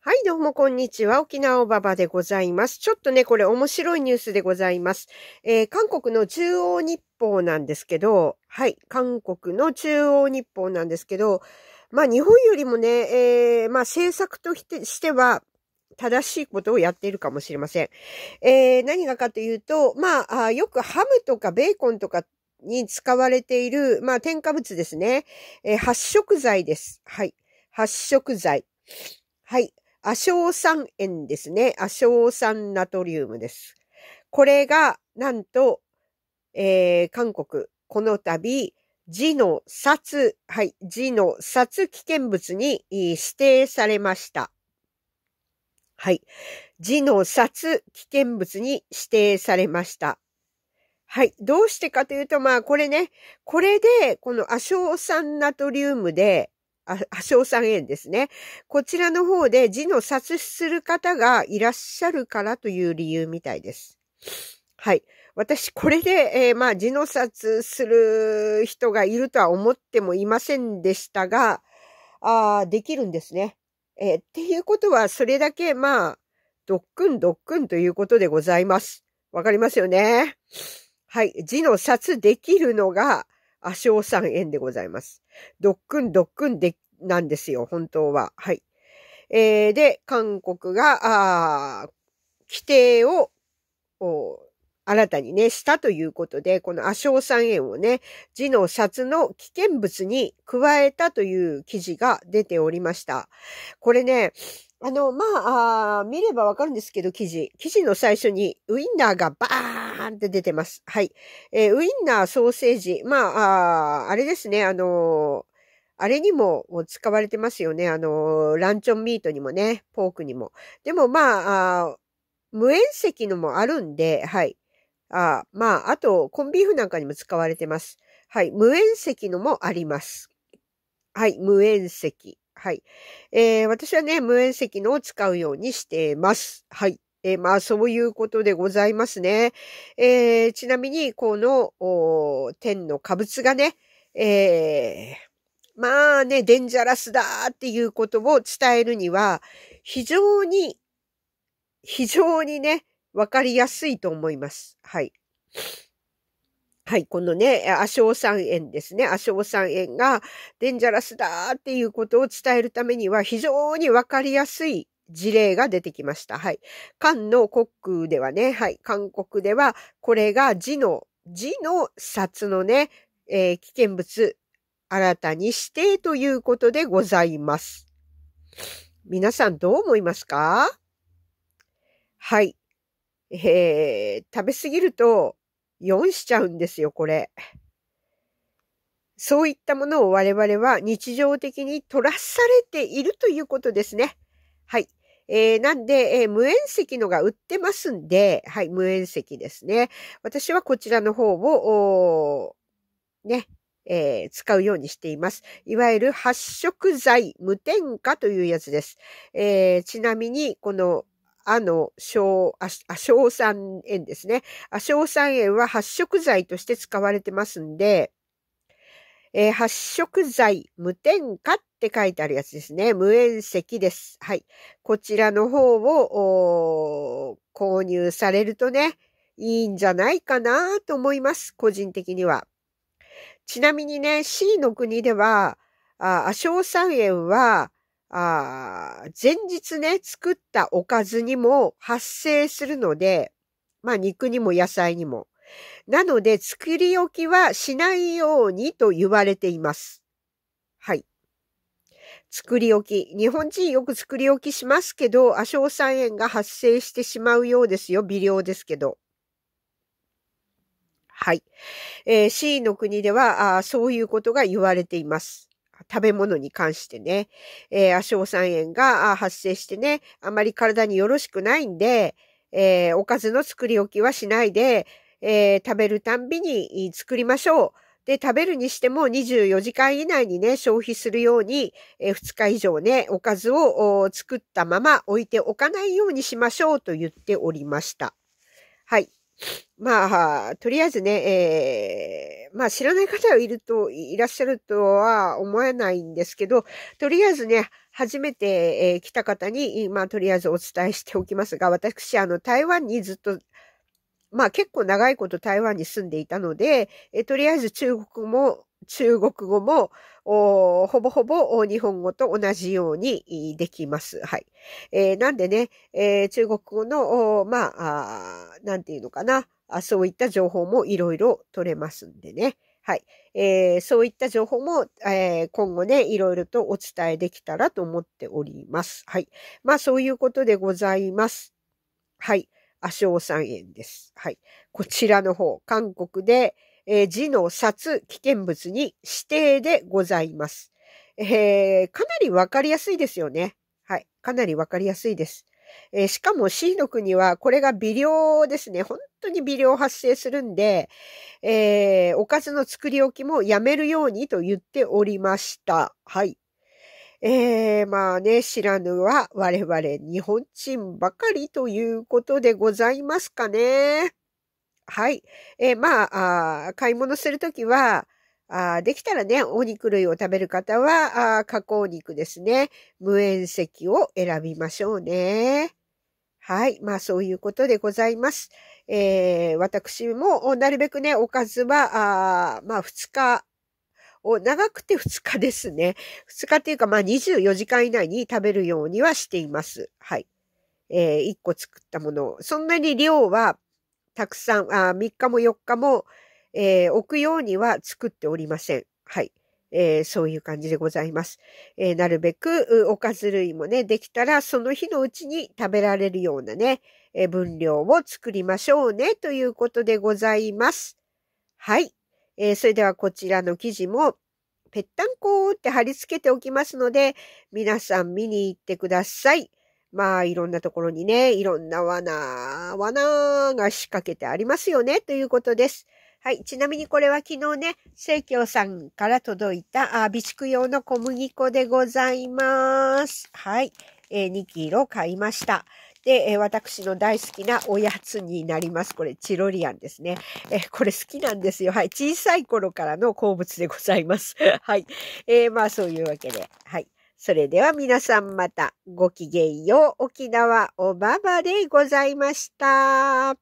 はい、どうもこんにちは。沖縄おばばでございます。ちょっとね、これ面白いニュースでございます。えー、韓国の中央日報なんですけど、はい、韓国の中央日報なんですけど、まあ日本よりもね、えー、まあ政策としては、正しいことをやっているかもしれません。えー、何がかというと、まあ、あよくハムとかベーコンとかに使われている、まあ、添加物ですね。えー、発色剤です。はい。発色剤。はい。亜硝酸塩ですね。亜硝酸ナトリウムです。これが、なんと、えー、韓国、この度、字の殺、はい、字の殺危険物に指定されました。はい。字の殺危険物に指定されました。はい。どうしてかというと、まあ、これね、これで、この亜硝酸ナトリウムで、あ、阿生さん園ですね。こちらの方で字の冊子する方がいらっしゃるからという理由みたいです。はい。私、これで、えー、まあ、字の札する人がいるとは思ってもいませんでしたが、ああ、できるんですね。えー、っていうことは、それだけ、まあ、ドックンドックンということでございます。わかりますよね。はい。字の札できるのが、阿翔さん縁でございます。ドックンドックンで、なんですよ、本当は。はい。えー、で、韓国が、あ規定を、新たにね、したということで、この阿翔さん円をね、字の札の危険物に加えたという記事が出ておりました。これね、あの、まあ、あ見ればわかるんですけど、記事。記事の最初にウインナーがバーンって出てます。はい。えー、ウインナーソーセージ。まあ、ああれですね、あのーあれにも使われてますよね。あの、ランチョンミートにもね、ポークにも。でもまあ、あ無縁石のもあるんで、はい。あまあ、あと、コンビーフなんかにも使われてます。はい。無縁石のもあります。はい。無縁石。はい。えー、私はね、無縁石のを使うようにしてます。はい。えー、まあ、そういうことでございますね。えー、ちなみに、この、お天の化物がね、えー、まあね、デンジャラスだっていうことを伝えるには、非常に、非常にね、わかりやすいと思います。はい。はい、このね、アショウ酸塩ですね。アショウ酸塩がデンジャラスだっていうことを伝えるためには非常にわかりやすい事例が出てきました。はい。韓の国ではね、はい、韓国ではこれが字の、字の札のね、えー、危険物新たにしてということでございます。皆さんどう思いますかはい。えー、食べ過ぎると4しちゃうんですよ、これ。そういったものを我々は日常的に取らされているということですね。はい。えー、なんで、えー、無縁石のが売ってますんで、はい、無縁石ですね。私はこちらの方を、ね、えー、使うようにしています。いわゆる発色剤無添加というやつです。えー、ちなみに、このあの、小、あ、小酸塩ですね。あ、小酸塩は発色剤として使われてますんで、えー、発色剤無添加って書いてあるやつですね。無塩石です。はい。こちらの方を、購入されるとね、いいんじゃないかなと思います。個人的には。ちなみにね、C の国では、あ、小シ酸塩は、あ前日ね、作ったおかずにも発生するので、まあ肉にも野菜にも。なので作り置きはしないようにと言われています。はい。作り置き。日本人よく作り置きしますけど、亜硝酸塩が発生してしまうようですよ。微量ですけど。はい。えー、C の国ではあ、そういうことが言われています。食べ物に関してね、えー、亜硝酸塩が発生してね、あまり体によろしくないんで、えー、おかずの作り置きはしないで、えー、食べるたんびに作りましょう。で、食べるにしても24時間以内にね、消費するように、えー、2日以上ね、おかずを作ったまま置いておかないようにしましょうと言っておりました。はい。まあ、とりあえずね、えー、まあ知らない方がいると、いらっしゃるとは思えないんですけど、とりあえずね、初めて、えー、来た方に、まあとりあえずお伝えしておきますが、私、あの、台湾にずっと、まあ結構長いこと台湾に住んでいたので、えー、とりあえず中国も中国語も、ほぼほぼ日本語と同じようにできます。はい。えー、なんでね、えー、中国語の、まあなんていうのかなあ、そういった情報もいろいろ取れますんでね。はい。えー、そういった情報も、えー、今後ね、いろいろとお伝えできたらと思っております。はい。まあ、そういうことでございます。はい。阿うさん園です。はい。こちらの方、韓国で、えー、字の札危険物に指定でございます。えー、かなりわかりやすいですよね。はい。かなりわかりやすいです。えー、しかも C の国は、これが微量ですね。本当に微量発生するんで、えー、おかずの作り置きもやめるようにと言っておりました。はい。えー、まあね、知らぬは我々日本人ばかりということでございますかね。はい。えー、まあ買い物するときは、あできたらね、お肉類を食べる方は、あ加工肉ですね。無塩石を選びましょうね。はい。まあ、そういうことでございます。えー、私も、なるべくね、おかずは、あまあ、2日を、長くて2日ですね。2日っていうか、まあ、24時間以内に食べるようにはしています。はい。えー、1個作ったもの。そんなに量は、たくさん、あ3日も4日も、えー、置くようには作っておりません。はい。えー、そういう感じでございます。えー、なるべく、おかず類もね、できたら、その日のうちに食べられるようなね、えー、分量を作りましょうね、ということでございます。はい。えそれではこちらの記事も、ぺったんこーって貼り付けておきますので、皆さん見に行ってください。まあ、いろんなところにね、いろんな罠、罠が仕掛けてありますよね、ということです。はい。ちなみにこれは昨日ね、生協さんから届いた、備蓄用の小麦粉でございます。はい。えー、2キロ買いました。で、えー、私の大好きなおやつになります。これ、チロリアンですね。えー、これ好きなんですよ。はい。小さい頃からの好物でございます。はい。えー、まあ、そういうわけで。はい。それでは皆さんまたごきげんよう沖縄おばばでございました。